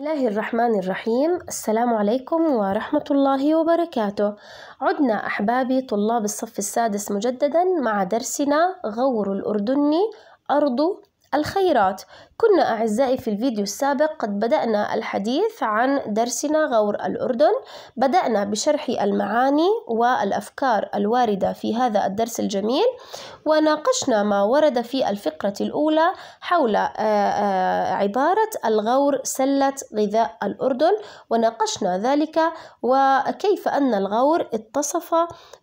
الله الرحمن الرحيم السلام عليكم ورحمة الله وبركاته عدنا أحبابي طلاب الصف السادس مجددا مع درسنا غور الأردني أرض الخيرات كنا أعزائي في الفيديو السابق قد بدأنا الحديث عن درسنا غور الأردن بدأنا بشرح المعاني والأفكار الواردة في هذا الدرس الجميل وناقشنا ما ورد في الفقرة الأولى حول آه، آه، عبارة الغور سلة غذاء الأردن وناقشنا ذلك وكيف أن الغور اتصف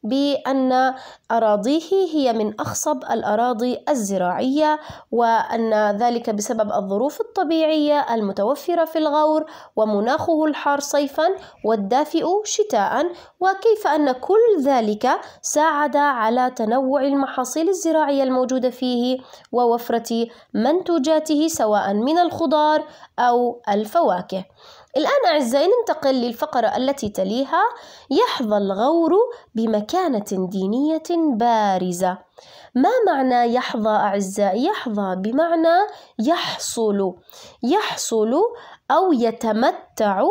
بأن أراضيه هي من أخصب الأراضي الزراعية وأن ذلك بسبب بسبب الظروف الطبيعية المتوفرة في الغور ومناخه الحار صيفا والدافئ شتاء وكيف أن كل ذلك ساعد على تنوع المحاصيل الزراعية الموجودة فيه ووفرة منتوجاته سواء من الخضار أو الفواكه الآن أعزائي ننتقل للفقرة التي تليها يحظى الغور بمكانة دينية بارزة ما معنى يحظى أعزائي يحظى بمعنى يحصل يحصل أو يتمتع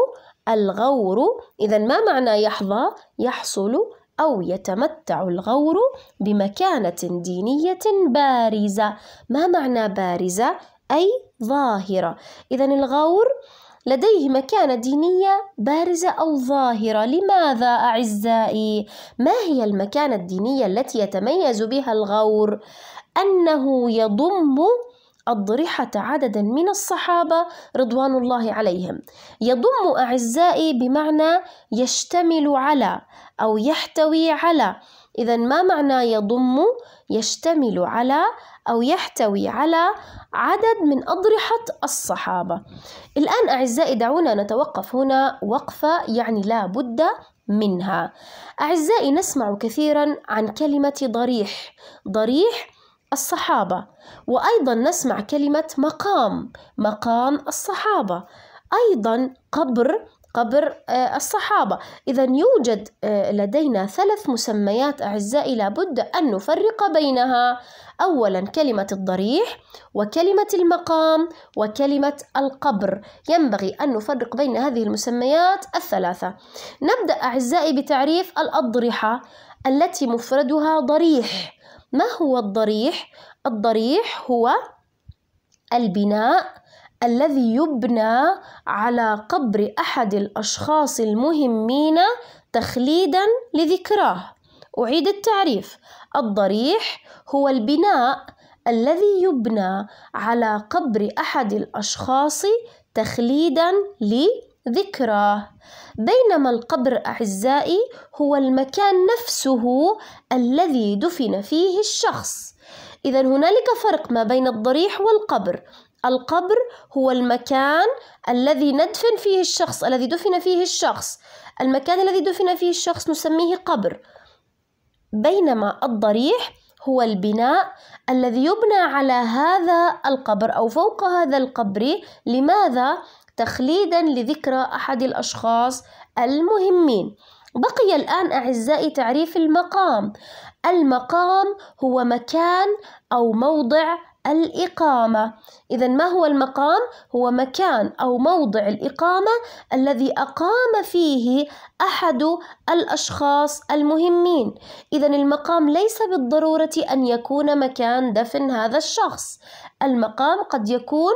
الغور إذا ما معنى يحظى يحصل أو يتمتع الغور بمكانة دينية بارزة ما معنى بارزة أي ظاهرة إذا الغور لديه مكانة دينية بارزة أو ظاهرة لماذا أعزائي؟ ما هي المكانة الدينية التي يتميز بها الغور؟ أنه يضم الضريحة عددا من الصحابة رضوان الله عليهم يضم أعزائي بمعنى يشتمل على أو يحتوي على إذا ما معنى يضم يشتمل على أو يحتوي على عدد من أضرحة الصحابة الآن أعزائي دعونا نتوقف هنا وقفة يعني لا بد منها أعزائي نسمع كثيرا عن كلمة ضريح ضريح الصحابة وأيضا نسمع كلمة مقام مقام الصحابة أيضا قبر قبر آه، الصحابة إذا يوجد آه، لدينا ثلاث مسميات أعزائي لابد أن نفرق بينها أولا كلمة الضريح وكلمة المقام وكلمة القبر ينبغي أن نفرق بين هذه المسميات الثلاثة نبدأ أعزائي بتعريف الأضرحة التي مفردها ضريح ما هو الضريح؟ الضريح هو البناء الذي يبنى على قبر أحد الأشخاص المهمين تخليدا لذكراه أعيد التعريف الضريح هو البناء الذي يبنى على قبر أحد الأشخاص تخليدا لذكراه بينما القبر أعزائي هو المكان نفسه الذي دفن فيه الشخص إذا هنالك فرق ما بين الضريح والقبر القبر هو المكان الذي ندفن فيه الشخص الذي دفن فيه الشخص المكان الذي دفن فيه الشخص نسميه قبر بينما الضريح هو البناء الذي يبنى على هذا القبر أو فوق هذا القبر لماذا؟ تخليدا لذكرى أحد الأشخاص المهمين بقي الآن أعزائي تعريف المقام المقام هو مكان أو موضع الإقامة إذا ما هو المقام؟ هو مكان أو موضع الإقامة الذي أقام فيه أحد الأشخاص المهمين إذا المقام ليس بالضرورة أن يكون مكان دفن هذا الشخص المقام قد يكون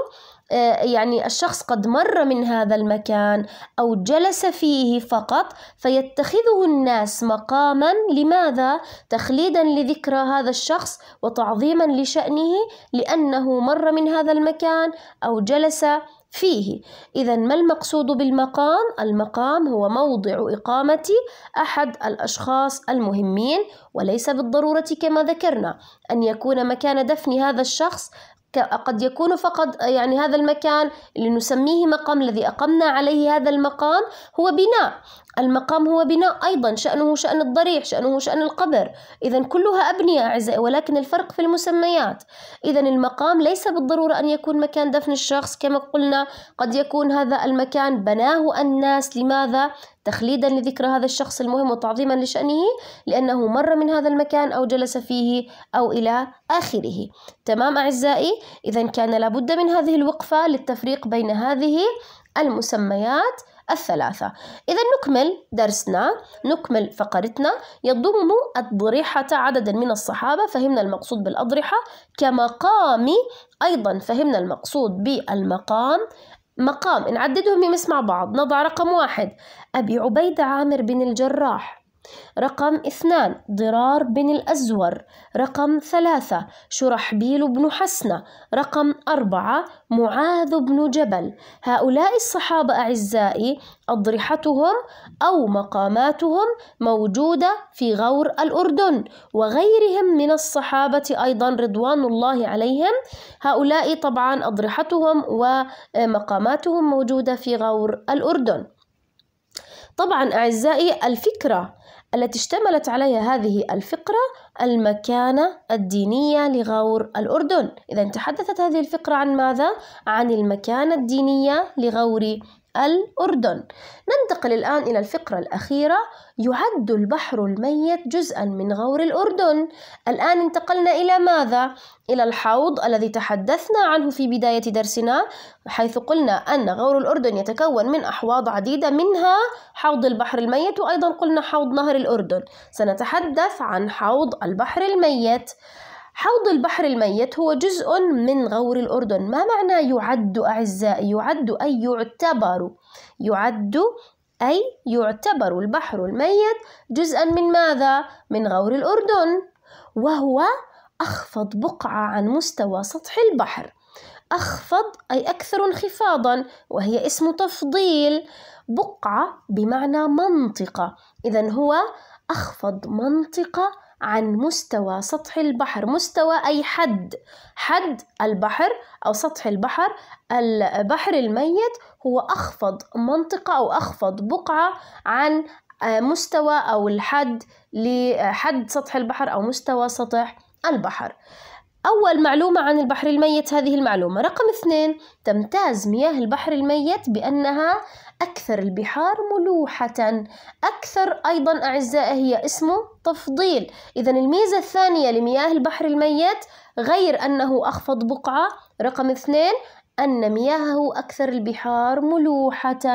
آه، يعني الشخص قد مر من هذا المكان أو جلس فيه فقط فيتخذه الناس مقاما لماذا؟ تخليدا لذكرى هذا الشخص وتعظيما لشأنه لأنه مر من هذا المكان أو جلس فيه إذا ما المقصود بالمقام؟ المقام هو موضع إقامة أحد الأشخاص المهمين وليس بالضرورة كما ذكرنا أن يكون مكان دفن هذا الشخص قد يكون فقط يعني هذا المكان اللي نسميه مقام الذي أقمنا عليه هذا المقام هو بناء المقام هو بناء أيضا شأنه شأن الضريح شأنه شأن القبر إذا كلها أبنية أعزائي ولكن الفرق في المسميات إذا المقام ليس بالضرورة أن يكون مكان دفن الشخص كما قلنا قد يكون هذا المكان بناه الناس لماذا؟ تخليدا لذكرى هذا الشخص المهم وتعظيما لشأنه لأنه مر من هذا المكان أو جلس فيه أو إلى آخره تمام أعزائي إذا كان لابد من هذه الوقفة للتفريق بين هذه المسميات الثلاثة إذا نكمل درسنا نكمل فقرتنا يضم الضريحة عددا من الصحابة فهمنا المقصود بالأضرحة كمقام أيضا فهمنا المقصود بالمقام مقام نعددهم يمس مع بعض نضع رقم واحد أبي عبيدة عامر بن الجراح رقم اثنان ضرار بن الأزور رقم ثلاثة شرحبيل بن حسنة رقم أربعة معاذ بن جبل هؤلاء الصحابة أعزائي أضرحتهم أو مقاماتهم موجودة في غور الأردن وغيرهم من الصحابة أيضا رضوان الله عليهم هؤلاء طبعا أضرحتهم ومقاماتهم موجودة في غور الأردن طبعا أعزائي الفكرة التي اشتملت عليها هذه الفقرة المكانة الدينية لغور الأردن إذا تحدثت هذه الفقرة عن ماذا؟ عن المكانة الدينية لغور الأردن ننتقل الآن إلى الفقرة الأخيرة يعد البحر الميت جزءا من غور الأردن الآن انتقلنا إلى ماذا؟ إلى الحوض الذي تحدثنا عنه في بداية درسنا حيث قلنا أن غور الأردن يتكون من أحواض عديدة منها حوض البحر الميت وأيضا قلنا حوض نهر الأردن سنتحدث عن حوض البحر الميت حوض البحر الميت هو جزء من غور الأردن ما معنى يعد أعزائي يعد أي يعتبر يعد أي يعتبر البحر الميت جزءا من ماذا؟ من غور الأردن وهو أخفض بقعة عن مستوى سطح البحر أخفض أي أكثر انخفاضا وهي اسم تفضيل بقعة بمعنى منطقة إذا هو أخفض منطقة عن مستوى سطح البحر مستوى أي حد حد البحر أو سطح البحر البحر الميت هو أخفض منطقة أو أخفض بقعة عن آه، مستوى أو الحد لحد سطح البحر أو مستوى سطح البحر أول معلومة عن البحر الميت هذه المعلومة رقم اثنين تمتاز مياه البحر الميت بأنها أكثر البحار ملوحة أكثر أيضا أعزائي هي اسمه تفضيل إذا الميزة الثانية لمياه البحر الميت غير أنه أخفض بقعة رقم اثنين أن مياهه أكثر البحار ملوحة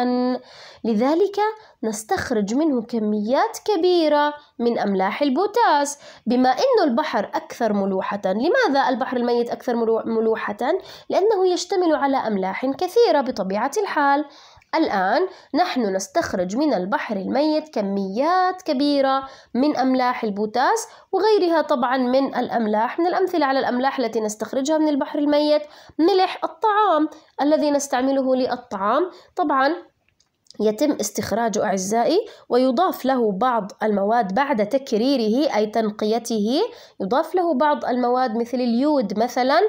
لذلك نستخرج منه كميات كبيرة من أملاح البوتاس بما أن البحر أكثر ملوحة لماذا البحر الميت أكثر ملوحة؟ لأنه يشتمل على أملاح كثيرة بطبيعة الحال الآن نحن نستخرج من البحر الميت كميات كبيرة من أملاح البوتاس وغيرها طبعا من الأملاح من الأمثلة على الأملاح التي نستخرجها من البحر الميت ملح الطعام الذي نستعمله للطعام طبعا يتم استخراجه أعزائي ويضاف له بعض المواد بعد تكريره أي تنقيته يضاف له بعض المواد مثل اليود مثلا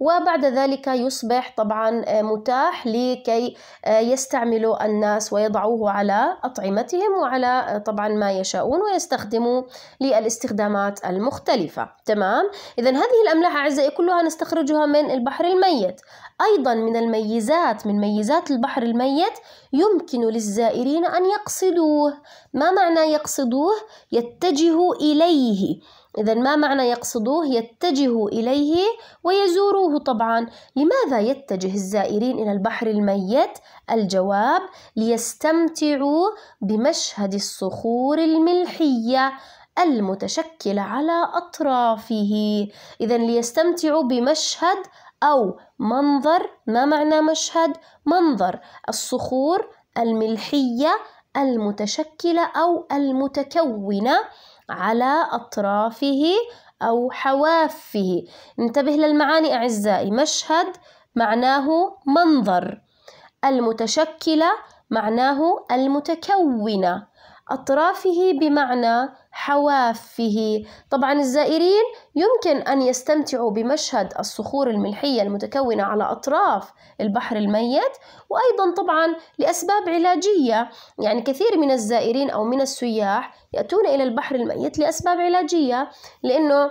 وبعد ذلك يصبح طبعا متاح لكي يستعملوا الناس ويضعوه على أطعمتهم وعلى طبعا ما يشاءون ويستخدموا للاستخدامات المختلفة تمام إذا هذه الأملاح أعزائي كلها نستخرجها من البحر الميت أيضا من الميزات من ميزات البحر الميت يمكن للزائرين أن يقصدوه ما معنى يقصدوه؟ يتجهوا إليه إذا ما معنى يقصدوه؟ يتجه إليه ويزوروه طبعا، لماذا يتجه الزائرين إلى البحر الميت؟ الجواب: ليستمتعوا بمشهد الصخور الملحية المتشكلة على أطرافه، إذا ليستمتعوا بمشهد أو منظر ما معنى مشهد منظر الصخور الملحية المتشكلة أو المتكونة على أطرافه أو حوافه انتبه للمعاني أعزائي مشهد معناه منظر المتشكلة معناه المتكونة أطرافه بمعنى حوافه طبعا الزائرين يمكن أن يستمتعوا بمشهد الصخور الملحية المتكونة على أطراف البحر الميت وأيضا طبعا لأسباب علاجية يعني كثير من الزائرين أو من السياح يأتون إلى البحر الميت لأسباب علاجية لأنه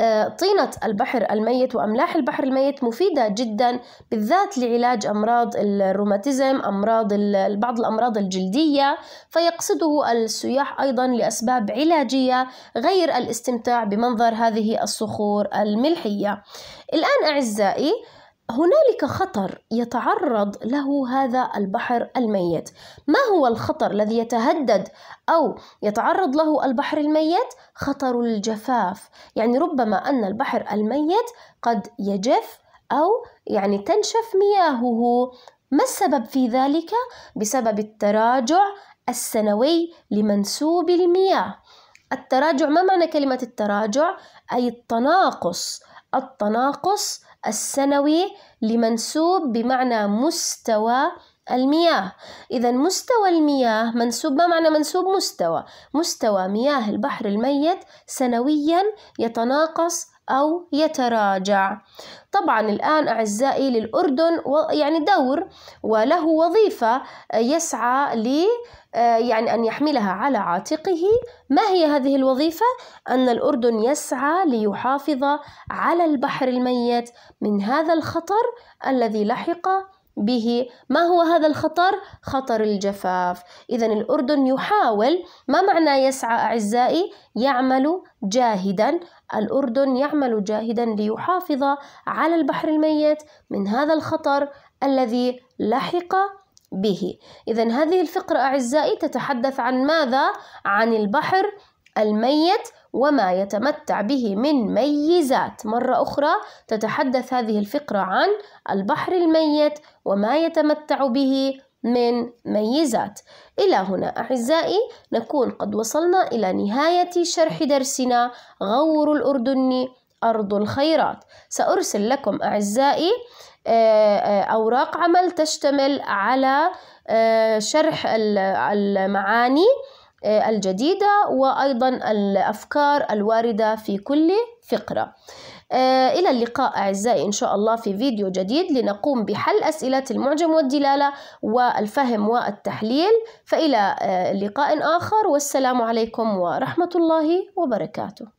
آه، طينة البحر الميت وأملاح البحر الميت مفيدة جدا بالذات لعلاج أمراض الروماتيزم أمراض بعض الأمراض الجلدية فيقصده السياح أيضا لأسباب علاجية غير الاستمتاع بمنظر هذه الصخور الملحية الآن أعزائي هنالك خطر يتعرض له هذا البحر الميت ما هو الخطر الذي يتهدد او يتعرض له البحر الميت خطر الجفاف يعني ربما ان البحر الميت قد يجف او يعني تنشف مياهه ما السبب في ذلك بسبب التراجع السنوي لمنسوب المياه التراجع ما معنى كلمه التراجع اي التناقص التناقص السنوي لمنسوب بمعنى مستوى المياه إذا مستوى المياه منسوب ما معنى منسوب مستوى مستوى مياه البحر الميت سنويا يتناقص أو يتراجع طبعا الآن أعزائي للأردن يعني دور وله وظيفة يسعى ل يعني أن يحملها على عاتقه ما هي هذه الوظيفة؟ أن الأردن يسعى ليحافظ على البحر الميت من هذا الخطر الذي لحق به ما هو هذا الخطر؟ خطر الجفاف إذا الأردن يحاول ما معنى يسعى أعزائي؟ يعمل جاهدا الأردن يعمل جاهدا ليحافظ على البحر الميت من هذا الخطر الذي لحق به إذا هذه الفقرة أعزائي تتحدث عن ماذا؟ عن البحر الميت وما يتمتع به من ميزات مرة أخرى تتحدث هذه الفقرة عن البحر الميت وما يتمتع به من ميزات إلى هنا أعزائي نكون قد وصلنا إلى نهاية شرح درسنا غور الأردني أرض الخيرات سأرسل لكم أعزائي آه، آه، أوراق عمل تشتمل على آه، شرح المعاني آه، الجديدة وأيضا الأفكار الواردة في كل فقرة آه، إلى اللقاء أعزائي إن شاء الله في فيديو جديد لنقوم بحل أسئلة المعجم والدلالة والفهم والتحليل فإلى آه، لقاء آخر والسلام عليكم ورحمة الله وبركاته